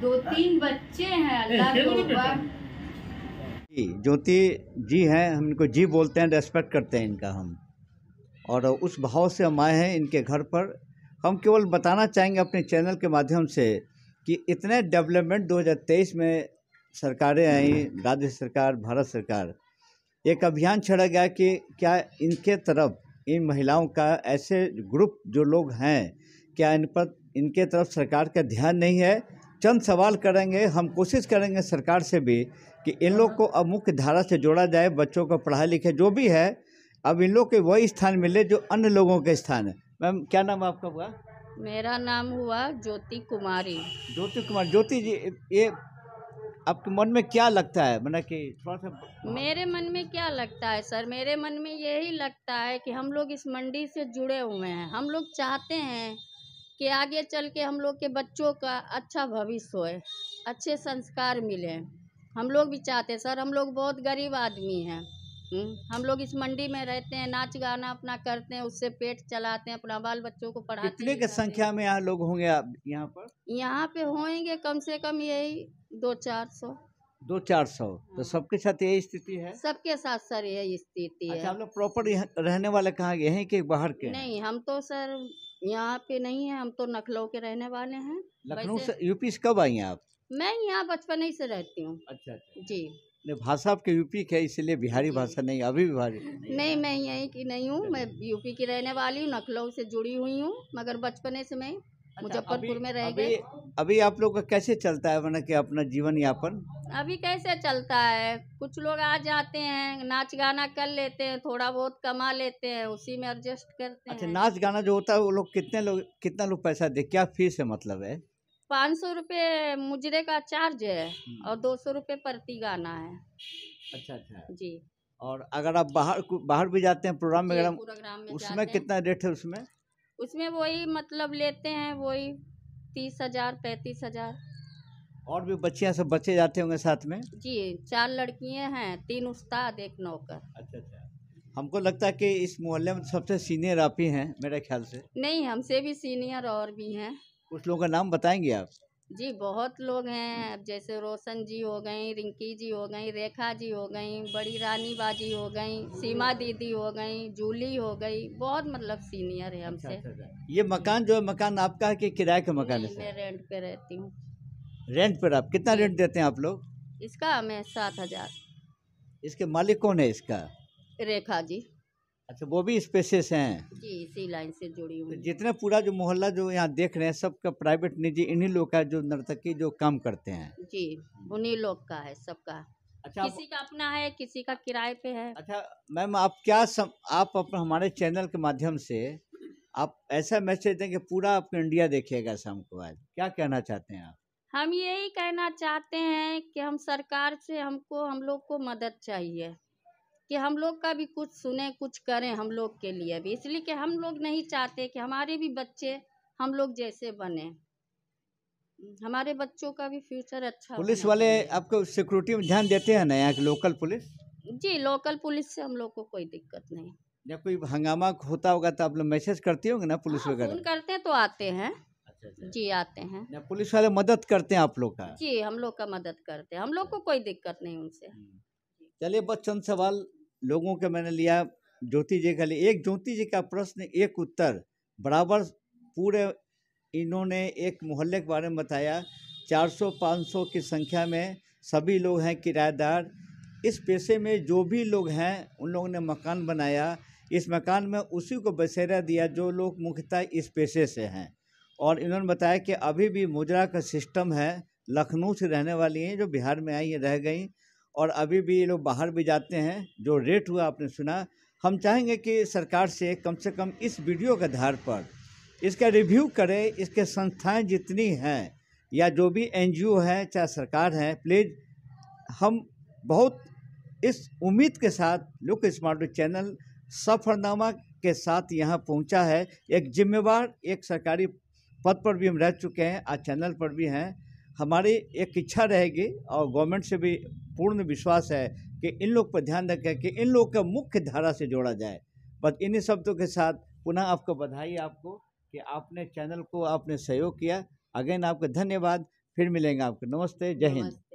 दो तीन बच्चे हैं ज्योति जी हैं हम इनको जी बोलते हैं रेस्पेक्ट करते हैं इनका हम और उस भाव से हम आए हैं इनके घर पर हम केवल बताना चाहेंगे अपने चैनल के माध्यम से कि इतने डेवलपमेंट 2023 में सरकारें आई राज्य सरकार भारत सरकार एक अभियान छड़ा गया कि क्या इनके तरफ इन महिलाओं का ऐसे ग्रुप जो लोग हैं क्या इन पर इनके तरफ सरकार का ध्यान नहीं है चंद सवाल करेंगे हम कोशिश करेंगे सरकार से भी कि इन लोग को अब मुख्य धारा से जोड़ा जाए बच्चों को पढ़ा लिखे जो भी है अब इन लोग के वही स्थान मिले जो अन्य लोगों के स्थान है मैम क्या नाम आपका हुआ मेरा नाम हुआ ज्योति कुमारी ज्योति कुमार ज्योति जी ये आपके मन में क्या लगता है मतलब कि थोड़ा सा मेरे मन में क्या लगता है सर मेरे मन में यही लगता है कि हम लोग इस मंडी से जुड़े हुए हैं हम लोग चाहते हैं कि आगे चल के हम लोग के बच्चों का अच्छा भविष्य होए अच्छे संस्कार मिले हम लोग भी चाहते सर हम लोग बहुत गरीब आदमी हैं हम्म, हम लोग इस मंडी में रहते हैं नाच गाना अपना करते हैं उससे पेट चलाते हैं अपना बाल बच्चों को पढ़ाते कितने के संख्या में यहाँ लोग होंगे आप यहाँ पर यहाँ पे होंगे कम से कम यही दो चार सौ दो चार सौ तो हाँ। सबके साथ यही स्थिति है सबके साथ सर यही स्थिति अच्छा, है हम लोग प्रॉपर रहने वाले कहाँ यही के बाहर के नहीं हम तो सर यहाँ पे नहीं है हम तो नखलऊ के रहने वाले हैं लखनऊ से यूपी से कब आई हैं आप मैं यहाँ बचपन ही से रहती हूँ अच्छा, अच्छा, अच्छा। जी नहीं भाषा आपके यूपी के है इसलिए बिहारी भाषा नहीं अभी बिहारी नहीं, नहीं मैं यही की नहीं हूँ मैं यूपी की रहने वाली हूँ नखलऊ से जुड़ी हुई हूँ मगर बचपने से मैं अच्छा, मुजफ्फरपुर में रह गए अभी आप लोग का कैसे चलता है मतलब कि अपना जीवन यापन अभी कैसे चलता है कुछ लोग आ जाते हैं नाच गाना कर लेते हैं थोड़ा बहुत कमा लेते हैं उसी में एडजस्ट करते अच्छा, हैं नाच गाना जो होता है वो लोग कितने लोग कितना लोग पैसा दे क्या फीस है मतलब है पाँच सौ रुपये मुजरे का चार्ज है हम्म। और दो सौ रुपये प्रति गाना है अच्छा अच्छा जी और अगर आप बाहर बाहर भी जाते हैं प्रोग्राम वगैरह उसमें कितना रेट है उसमें उसमें वही मतलब लेते हैं वही तीस हजार पैंतीस हजार और भी बच्चियां सब बच्चे जाते होंगे साथ में जी चार लड़कियां हैं तीन उस्ताद एक नौकर अच्छा अच्छा हमको लगता है कि इस मोहल्ले में सबसे सीनियर आप ही हैं मेरे ख्याल से नहीं हमसे भी सीनियर और भी हैं कुछ लोगों का नाम बताएंगे आप जी बहुत लोग हैं अब जैसे रोशन जी हो गई रिंकी जी हो गई रेखा जी हो गई बड़ी रानी बाजी हो गई सीमा दीदी हो गई जूली हो गई बहुत मतलब सीनियर है अच्छा, हमसे अच्छा, अच्छा। ये मकान जो है मकान आपका है कि किराए का मकान है मैं रेंट पे रहती हूँ रेंट पर आप कितना रेंट देते हैं आप लोग इसका हमें सात हजार इसके मालिक कौन है इसका रेखा जी अच्छा वो भी स्पेसेस हैं जी इसी लाइन से जुड़ी हुई तो जितने पूरा जो मोहल्ला जो यहाँ देख रहे हैं सबका प्राइवेट निजी इन्हीं लोग का जो नर्तकी जो काम करते हैं जी उन्हीं लोग का है सबका अच्छा किसी का अपना है किसी का किराए पे है अच्छा मैम आप क्या सम, आप अपने हमारे चैनल के माध्यम से आप ऐसा मैसेज दें कि पूरा आपको इंडिया देखेगा शाम को आज क्या कहना चाहते हैं आप हम यही कहना चाहते हैं कि हम सरकार से हमको हम लोग को मदद चाहिए कि हम लोग का भी कुछ सुने कुछ करें हम लोग के लिए भी इसलिए कि हम लोग नहीं चाहते कि हमारे भी बच्चे हम लोग जैसे बने हमारे बच्चों का भी फ्यूचर अच्छा पुलिस वाले आपको सिक्योरिटी में ध्यान देते हैं ना यहाँ लोकल पुलिस जी लोकल पुलिस से हम लोग को कोई दिक्कत नहीं जब कोई हंगामा होता होगा तो आप लोग मैसेज करती होंगे ना पुलिस हाँ, वगैरह करते हैं तो आते हैं अच्छा, अच्छा। जी आते हैं ना पुलिस वाले मदद करते हैं आप लोग का जी हम लोग का मदद करते हैं हम लोग को कोई दिक्कत नहीं उनसे हम्म। चलिए बस चंद सवाल लोगों के मैंने लिया ज्योति जी का लिए एक ज्योति जी का प्रश्न एक उत्तर बराबर पूरे इन्होंने एक मोहल्ले के बारे में बताया 400-500 की संख्या में सभी लोग हैं किराएदार इस पेशे में जो भी लोग हैं उन लोगों ने मकान बनाया इस मकान में उसी को बसेरा दिया जो लोग मुख्यतः इस पेशे से हैं और इन्होंने बताया कि अभी भी मुजरा का सिस्टम है लखनऊ से रहने वाली हैं जो बिहार में आई हैं रह गई और अभी भी ये लोग बाहर भी जाते हैं जो रेट हुआ आपने सुना हम चाहेंगे कि सरकार से कम से कम इस वीडियो के आधार पर इसका रिव्यू करें इसके संस्थाएं जितनी हैं या जो भी एनजीओ हैं चाहे सरकार हैं प्लीज़ हम बहुत इस उम्मीद के साथ लुक स्मार्ट चैनल सफरनामा के साथ यहाँ पहुँचा है एक जिम्मेवार एक सरकारी पद पर भी हम रह चुके हैं आज चैनल पर भी हैं हमारी एक इच्छा रहेगी और गवर्नमेंट से भी पूर्ण विश्वास है कि इन लोग पर ध्यान रखें कि इन लोग का मुख्य धारा से जोड़ा जाए बस इन्हीं शब्दों के साथ पुनः आपको बधाई आपको कि आपने चैनल को आपने सहयोग किया अगेन आपका धन्यवाद फिर मिलेंगे आपको नमस्ते जय हिंद